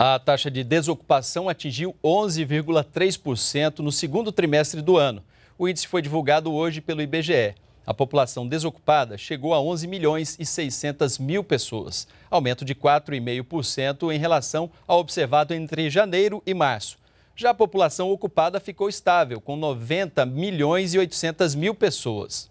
A taxa de desocupação atingiu 11,3% no segundo trimestre do ano. O índice foi divulgado hoje pelo IBGE. A população desocupada chegou a 11 milhões e 600 mil pessoas, aumento de 4,5% em relação ao observado entre janeiro e março. Já a população ocupada ficou estável, com 90 milhões e 800 mil pessoas.